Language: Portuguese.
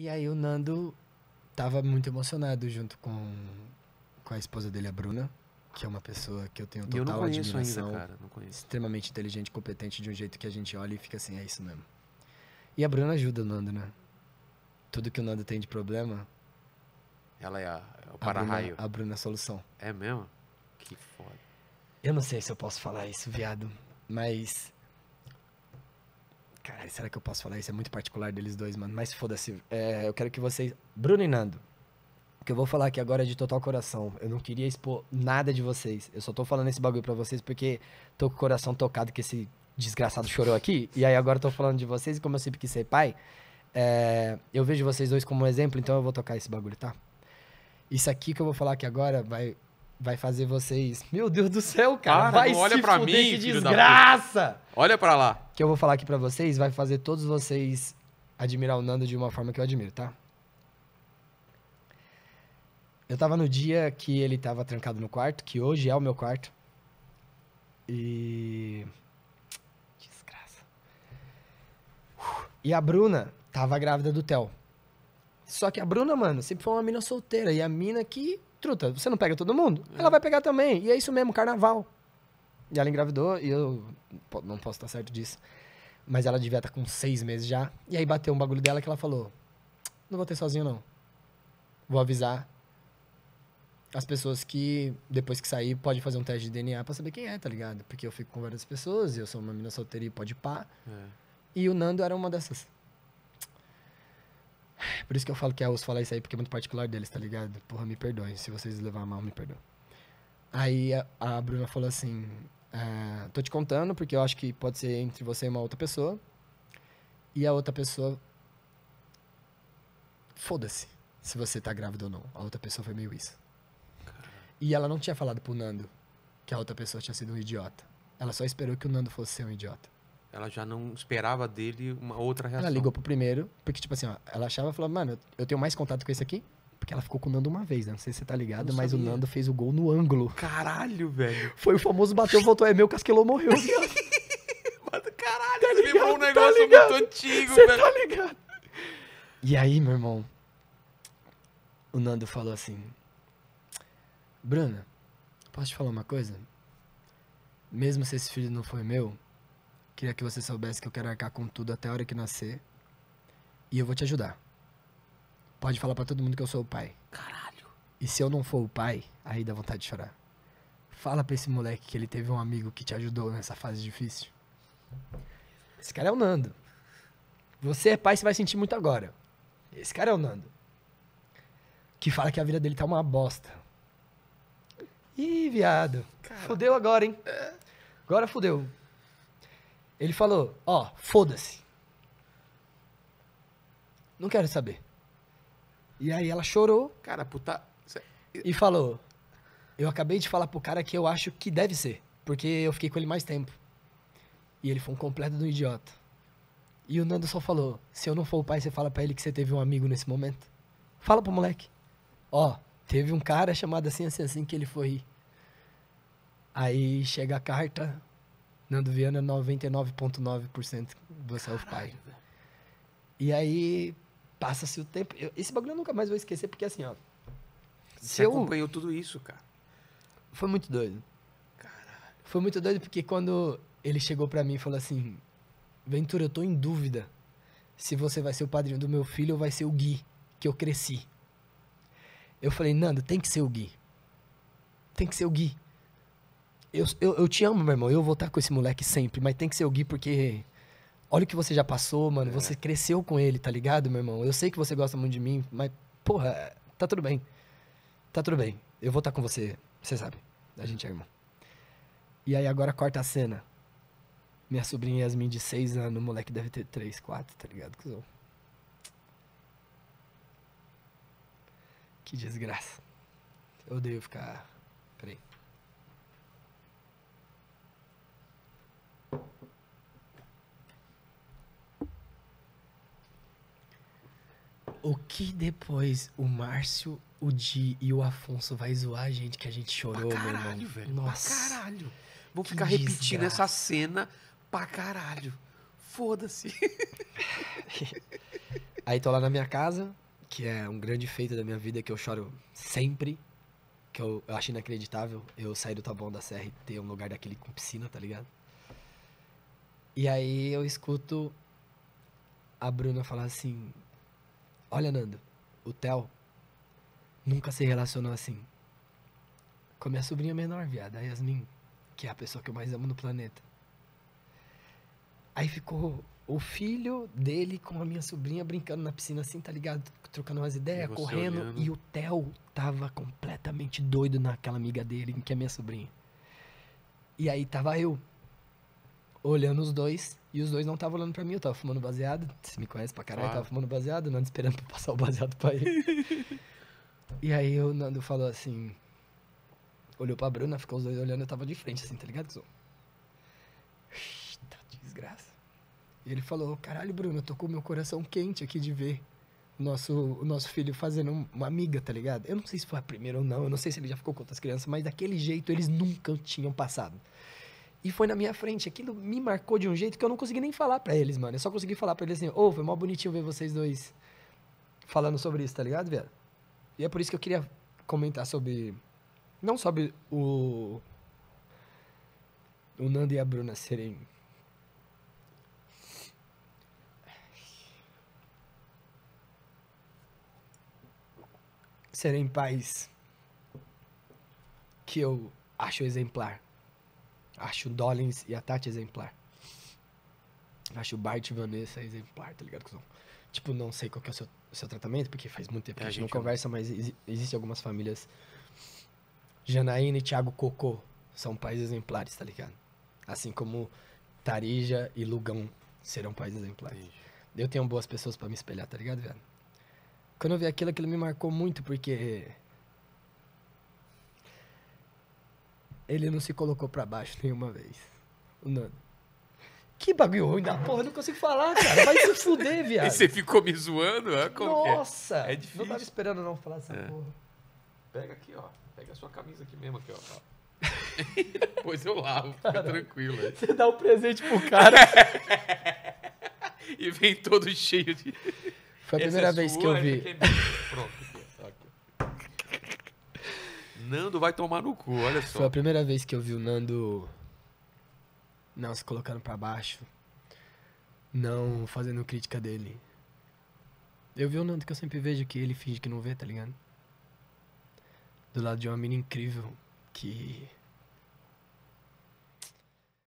E aí o Nando tava muito emocionado junto com, com a esposa dele, a Bruna, que é uma pessoa que eu tenho total eu não conheço admiração. Ainda, cara, não conheço. Extremamente inteligente, competente, de um jeito que a gente olha e fica assim, é isso mesmo. E a Bruna ajuda o Nando, né? Tudo que o Nando tem de problema. Ela é, a, é o para-raio. A, a Bruna é a solução. É mesmo? Que foda. Eu não sei se eu posso falar isso, viado. Mas Caralho, será que eu posso falar isso? É muito particular deles dois, mano. Mas foda-se. É, eu quero que vocês. Bruno e Nando. O que eu vou falar aqui agora é de total coração. Eu não queria expor nada de vocês. Eu só tô falando esse bagulho pra vocês porque tô com o coração tocado que esse desgraçado chorou aqui. E aí agora eu tô falando de vocês e como eu sempre quis ser pai, é, eu vejo vocês dois como um exemplo, então eu vou tocar esse bagulho, tá? Isso aqui que eu vou falar aqui agora vai vai fazer vocês. Meu Deus do céu, cara. cara vai não olha se pra fuder, mim, que desgraça! Olha pra lá. Que eu vou falar aqui pra vocês, vai fazer todos vocês admirar o Nando de uma forma que eu admiro, tá? Eu tava no dia que ele tava trancado no quarto, que hoje é o meu quarto. E. Desgraça. E a Bruna tava grávida do Theo. Só que a Bruna, mano, sempre foi uma mina solteira. E a mina que Truta, você não pega todo mundo? É. Ela vai pegar também. E é isso mesmo, carnaval. E ela engravidou, e eu não posso estar certo disso. Mas ela devia estar com seis meses já. E aí bateu um bagulho dela que ela falou: Não vou ter sozinho, não. Vou avisar as pessoas que, depois que sair, pode fazer um teste de DNA pra saber quem é, tá ligado? Porque eu fico com várias pessoas, e eu sou uma menina solteira e pode pá. É. E o Nando era uma dessas. Por isso que eu falo que é osso falar isso aí, porque é muito particular deles, tá ligado? Porra, me perdoem. Se vocês levar mal, me perdoem. Aí a, a, Bruna falou assim: ah, tô te contando, porque eu acho que pode ser entre você e uma outra pessoa. E a outra pessoa. Foda-se se você tá grávida ou não. A outra pessoa foi meio isso. E ela não tinha falado pro Nando que a outra pessoa tinha sido um idiota. Ela só esperou que o Nando fosse ser um idiota ela já não esperava dele uma outra reação. Ela ligou pro primeiro, porque, tipo assim, ó, ela achava e falou, mano, eu tenho mais contato com esse aqui, porque ela ficou com o Nando uma vez, né? Não sei se você tá ligado, mas o Nando fez o gol no ângulo. Caralho, velho. Foi o famoso bateu, voltou, é meu, casquelou, morreu. Caralho, tá você um tá negócio tá muito antigo, você velho. tá ligado? E aí, meu irmão, o Nando falou assim, Bruna, posso te falar uma coisa? Mesmo se esse filho não foi meu, Queria que você soubesse que eu quero arcar com tudo até a hora que nascer. E eu vou te ajudar. Pode falar para todo mundo que eu sou o pai. Caralho. E se eu não for o pai, aí dá vontade de chorar. Fala pra esse moleque que ele teve um amigo que te ajudou nessa fase difícil. Esse cara é o Nando. Você é pai, você vai sentir muito agora. Esse cara é o Nando. Que fala que a vida dele tá uma bosta. Ih, viado. Cara. Fudeu agora, hein? É. Agora fudeu. Ele falou: Ó, oh, foda-se. Não quero saber. E aí ela chorou. Cara, puta. E falou: Eu acabei de falar pro cara que eu acho que deve ser. Porque eu fiquei com ele mais tempo. E ele foi um completo do idiota. E o Nando só falou: Se eu não for o pai, você fala para ele que você teve um amigo nesse momento. Fala pro moleque: Ó, oh, teve um cara chamado assim, assim, assim, que ele foi. Aí chega a carta, Nando Viana 99,9% do self pai. E aí passa-se o tempo. Eu, esse bagulho eu nunca mais vou esquecer, porque assim, ó. Você eu, acompanhou tudo isso, cara. Foi muito doido. Caralho. Foi muito doido porque quando ele chegou para mim e falou assim: Ventura, eu tô em dúvida se você vai ser o padrinho do meu filho ou vai ser o Gui, que eu cresci. Eu falei: Nando, tem que ser o Gui. Tem que ser o Gui. Eu, eu, eu, te amo, meu irmão. Eu vou estar com esse moleque sempre, mas tem que ser o Gui porque. Olha o que você já passou, mano. É. Você cresceu com ele, tá ligado, meu irmão? Eu sei que você gosta muito de mim, mas, porra, tá tudo bem. Tá tudo bem. Eu vou estar com você, você sabe. A gente é irmão. E aí agora corta a cena. Minha sobrinha Yasmin de seis anos, o moleque deve ter três, quatro, tá ligado? Que desgraça. Eu odeio ficar. Peraí. o que depois o Márcio, o Di e o Afonso vai zoar a gente que a gente chorou, pra caralho, meu irmão? Velho, Nossa. Pra caralho. Vou ficar repetindo essa cena pra caralho. Foda-se. Aí tô lá na minha casa, que é um grande feito da minha vida, que eu choro sempre. Que eu, eu acho inacreditável eu sair do Taboão da Serra e ter um lugar daquele com piscina, tá ligado? E aí eu escuto a Bruna falar assim: Olha, Nando, o Theo nunca se relacionou assim. Com a minha sobrinha menor, viada, a Yasmin, que é a pessoa que eu mais amo no planeta. Aí ficou o filho dele com a minha sobrinha brincando na piscina assim, tá ligado? Trocando umas ideias, correndo. Olhando. E o Theo tava completamente doido naquela amiga dele, que é minha sobrinha. E aí tava eu olhando os dois, e os dois não estavam olhando pra mim. Eu tava fumando baseado, você me conhece pra caralho, tava fumando baseado, Nando esperando pra passar o baseado pra ele. e aí o Nando falou assim. Olhou pra Bruna, ficou os dois olhando, eu tava de frente, assim, tá ligado? Zô? Tá desgraça. E ele falou: Caralho, Bruno, eu tô com meu coração quente aqui de ver o nosso, o nosso filho fazendo uma amiga, tá ligado? Eu não sei se foi a primeira ou não, eu não sei se ele já ficou com outras crianças, mas daquele jeito eles nunca tinham passado. E foi na minha frente. Aquilo me marcou de um jeito que eu não consegui nem falar para eles, mano. Eu só consegui falar para eles assim: ô, oh, foi mó bonitinho ver vocês dois falando sobre isso, tá ligado, velho? E é por isso que eu queria comentar sobre. Não sobre o. O Nando e a Bruna serem. Serem pais que eu acho exemplar Acho o Dollins e a Tati exemplar. Acho o Bart e Vanessa exemplar, tá ligado? Tipo, não sei qual que é o seu, seu tratamento, porque faz muito tempo é que a gente não né? conversa, mas ex existem algumas famílias. Janaína e Thiago Cocô são pais exemplares, tá ligado? Assim como Tarija e Lugão serão pais exemplares. Eu tenho boas pessoas para me espelhar, tá ligado, velho? Quando eu vi aquilo, aquilo me marcou muito, porque Ele não se colocou para baixo nenhuma vez. O Nando. Que bagulho ruim da porra, não consigo falar, cara. Vai se fuder, viado. E você ficou me zoando? Ah, é? Nossa! É? é difícil. Não tava esperando não falar essa é. porra. Pega aqui, ó. Pega a sua camisa aqui mesmo, aqui, ó. Depois eu lavo, fica cara, tranquilo. Você dá um presente pro cara. e vem todo cheio de. Foi a primeira é vez sua, que eu vi. Pronto. Nando vai tomar no cu, olha só. Foi a primeira vez que eu vi o Nando não se colocando para baixo, não fazendo crítica dele. Eu vi o Nando que eu sempre vejo que ele finge que não vê, tá ligado? Do lado de uma mina incrível que